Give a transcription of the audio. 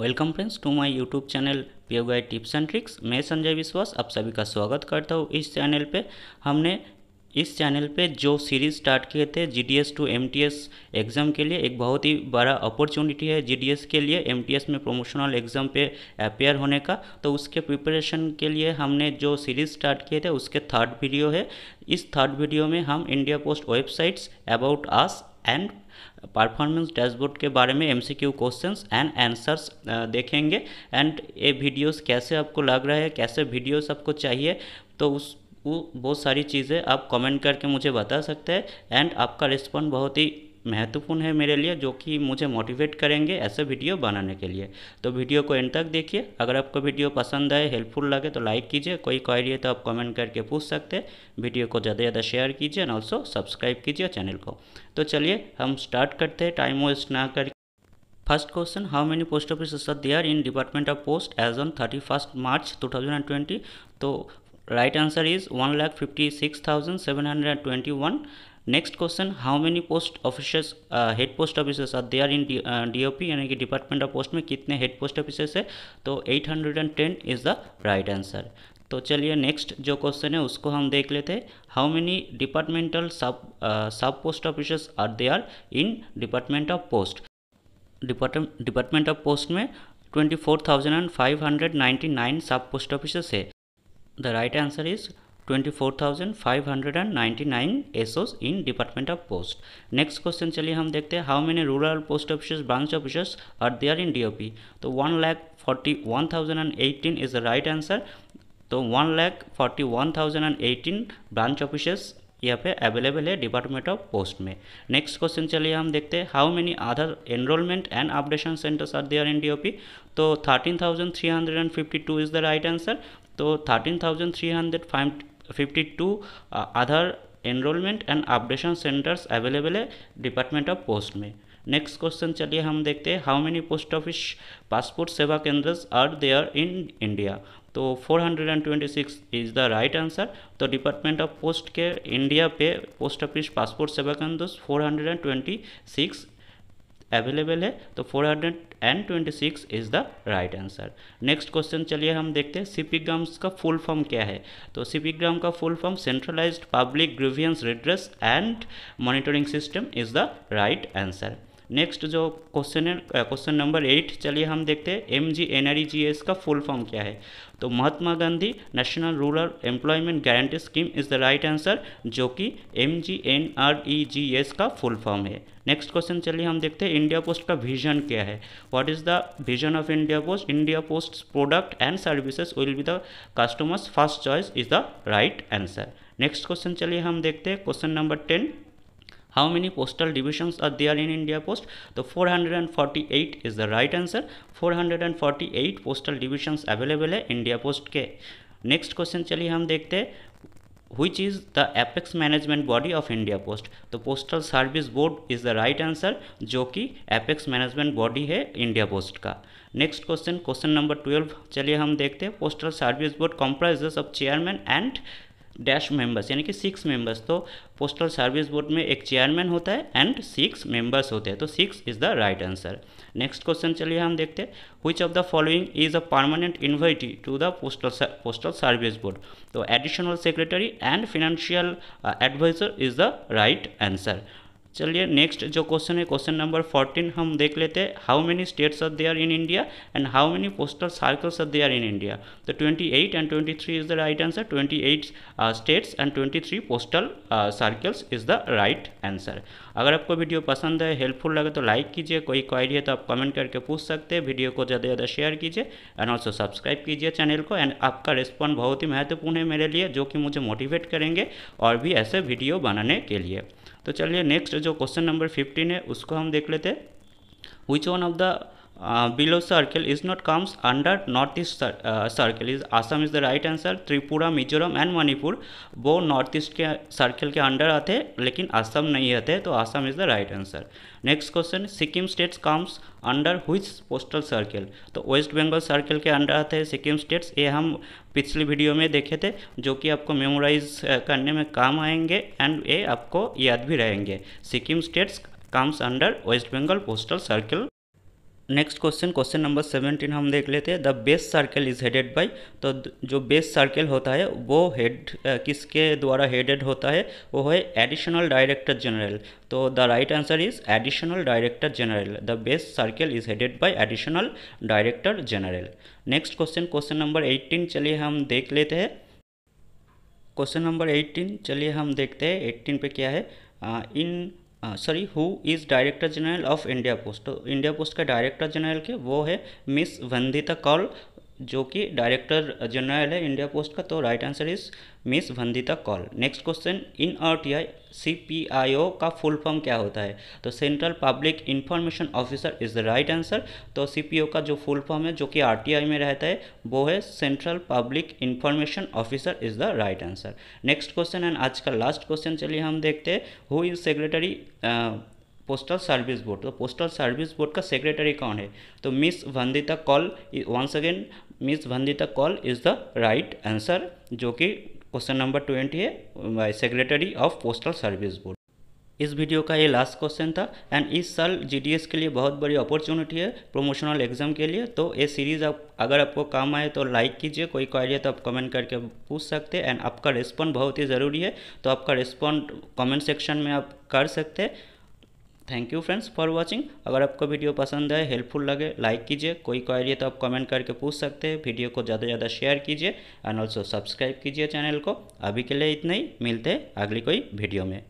welcome friends to my YouTube channel PO tips and tricks मैं संजय विश्वास आप सभी का स्वागत करता हूँ इस चैनल पे हमने इस चैनल पे जो सीरीज़ स्टार्ट किए थे G D S to M T S exam के लिए एक बहुत ही बड़ा अपॉर्चुनिटी है जी डी एस के लिए एम टी एस में प्रोमोशनल एग्ज़ाम पे अपेयर होने का तो उसके प्रिपरेशन के लिए हमने जो सीरीज़ स्टार्ट किए थे उसके थर्ड वीडियो है इस थर्ड वीडियो में हम India post websites about us and performance dashboard के बारे में एमसीक्यू क्वेश्चंस एंड आंसर्स देखेंगे एंड ये वीडियोस कैसे आपको लग रहा है कैसे वीडियोस आपको चाहिए तो उस वो बहुत सारी चीज़ें आप कमेंट करके मुझे बता सकते हैं एंड आपका रिस्पॉन्ड बहुत ही महत्वपूर्ण है मेरे लिए जो कि मुझे मोटिवेट करेंगे ऐसे वीडियो बनाने के लिए तो वीडियो को एंड तक देखिए अगर आपको वीडियो पसंद आए हेल्पफुल लगे तो लाइक कीजिए कोई क्वारी है तो आप कमेंट करके पूछ सकते हैं वीडियो को ज़्यादा से ज़्यादा शेयर कीजिए एंड ऑल्सो सब्सक्राइब कीजिए चैनल को तो चलिए हम स्टार्ट करते हैं टाइम वेस्ट ना करके first question how many post office are there in department of post as on thirty first March two thousand and twenty तो hundred and twenty one next question how many post officers head post officers are there in D O P department of post में कितने head post officers है तो 810 is the right answer तो चलिए next जो question है उसको हम देख लेते हैं how many departmental sub sub post officers are they are in department of post department of post में twenty four thousand and five hundred ninety nine sub post officers है the right answer is 24,599 SOs in department of post next question चलिए हम देखते हैं how many rural post office branch office are there in D O one lakh forty one thousand and eighteen is the right answer तो one lakh forty one thousand and eighteen branch office यहाँ पे available है department of post में next question चलिए हम देखते हैं how many other enrollment and updation centers are there in D O thirteen thousand three hundred and fifty two is the right answer तो thirteen thousand three hundred five 52 uh, other enrollment and updation centers available है department of post में next question चलिए हम देखते हैं how many post office passport Seva Kendra are there in India तो 426 is the right answer तो department of post के India पे post office passport Seva Kendra 426 available है तो 426 is the right answer next question चलिए हम देखते हैं सीपीग्राम्स का फुल फॉर्म क्या है तो सीपीग्राम का full form centralised public grievance redress and monitoring system is the right answer next जो क्वेश्चन है क्वेश्चन नंबर एट चलिए हम देखते हैं M G N R E G S का फुल फॉर्म क्या है तो Mahatma Gandhi national rural employment guarantee scheme is the right answer जो कि M G N R E G S का फुल फॉर्म है नेक्स्ट क्वेश्चन चलिए हम देखते हैं इंडिया पोस्ट का विजन क्या है what is the vision of India post India post product and services will be the customers first choice is the right answer next question चलिए हम देखते हैं question number ten how many postal divisions are there in India post तो four hundred and forty eight is the right answer four hundred and forty postal divisions available है India post के next question चलिए हम देखते हुई is the apex management body of India post तो postal service board is the right answer जो कि apex management body है इंडिया पोस्ट का next question question number twelve चलिए हम देखते हैं postal service board comprises of chairman and dash members यानी कि सिक्स मेंबर्स तो पोस्टल सर्विस बोर्ड में एक चेयरमैन होता है एंड सिक्स मेंबर्स होते हैं तो six is the right answer next question चलिए हम देखते हैं which of the following is a permanent invitee to the postal postal service board तो additional secretary and financial adviser is the right answer चलिए next जो question है question number fourteen हम देख लेते हैं how many states are there in India and how many postal circles are there in India तो 28 and 23 is the right answer 28 states and 23 postal circles is the right answer अगर आपको video पसंद है helpful लगे तो like कीजिए कोई क्वारी है तो आप कमेंट करके पूछ सकते हैं वीडियो को ज़्यादा ज़्यादा शेयर कीजिए एंड ऑल्सो सब्सक्राइब कीजिए चैनल को एंड आपका रिस्पॉन्स बहुत ही महत्वपूर्ण है मेरे लिए जो कि मुझे मोटिवेट करेंगे और भी ऐसे वीडियो बनाने के लिए तो चलिए नेक्स्ट जो क्वेश्चन नंबर फिफ्टीन है उसको हम देख लेते हैं which one of the below uh, below is not comes under north east uh, is is is the right answer Tripura Mizoram and Manipur वो नॉर्थ ईस्ट के सर्कल के अंडर आते लेकिन असम नहीं आते तो Assam is the right answer next question Sikkim states comes under which postal circle तो West Bengal circle के अंडर आते हैं सिक्किम स्टेट्स ये हम पिछली वीडियो में देखे थे जो कि आपको मेमोराइज uh, करने में काम आएंगे एंड ये आपको याद भी रहेंगे Sikkim states comes under West Bengal postal circle next question question number seventeen हम देख लेते हैं the base circle is headed by तो जो बेस सर्कल होता है वो हेड किसके द्वारा हेडेड होता है वो है एडिशनल डायरेक्टर जनरल तो the right answer is additional director general the base circle is headed by additional director general next question question number eighteen चलिए हम देख लेते हैं क्वेश्चन नंबर एट्टीन चलिए हम देखते हैं एट्टीन पे क्या है इन sorry who is director general of India post तो इंडिया पोस्ट का डायरेक्टर जनरल के वो है मिस वंदिता कौल जो कि डायरेक्टर जनरल है इंडिया पोस्ट का तो right answer is Miss Vandita Kaul next question in R T I C P I O का फुल फॉर्म क्या होता है तो central public information officer is the right answer तो सी पी ओ का जो फुल फॉर्म है जो कि आर टी आई में रहता है वो है central public information officer is the right answer next question and आज का लास्ट क्वेश्चन चलिए हम देखते हैं who is secretary postal service board तो पोस्टल सर्विस बोर्ड का सेक्रेटरी कौन है तो Miss Vandita Kaul once again Miss Vandita Kaul is the right answer जो कि क्वेश्चन नंबर ट्वेंटी है secretary of postal service board इस वीडियो का ये लास्ट क्वेश्चन था एंड इस साल जीडीएस के लिए बहुत बड़ी अपॉर्चुनिटी है प्रोमोशनल एग्जाम के लिए तो ये सीरीज़ आप अगर आपको काम आए तो लाइक कीजिए कोई क्वारी है तो आप कमेंट करके पूछ सकते हैं एंड आपका रिस्पॉन्ड बहुत ही ज़रूरी है तो आपका रिस्पॉन्ड कमेंट सेक्शन में आप कर सकते हैं thank you friends for watching अगर आपको वीडियो पसंद है हेल्पफुल लगे लाइक कीजिए कोई क्वारी है तो आप कमेंट करके पूछ सकते हैं वीडियो को ज़्यादा से ज़्यादा शेयर कीजिए एंड ऑल्सो सब्सक्राइब कीजिए चैनल को अभी के लिए इतना ही मिलते हैं अगली कोई वीडियो में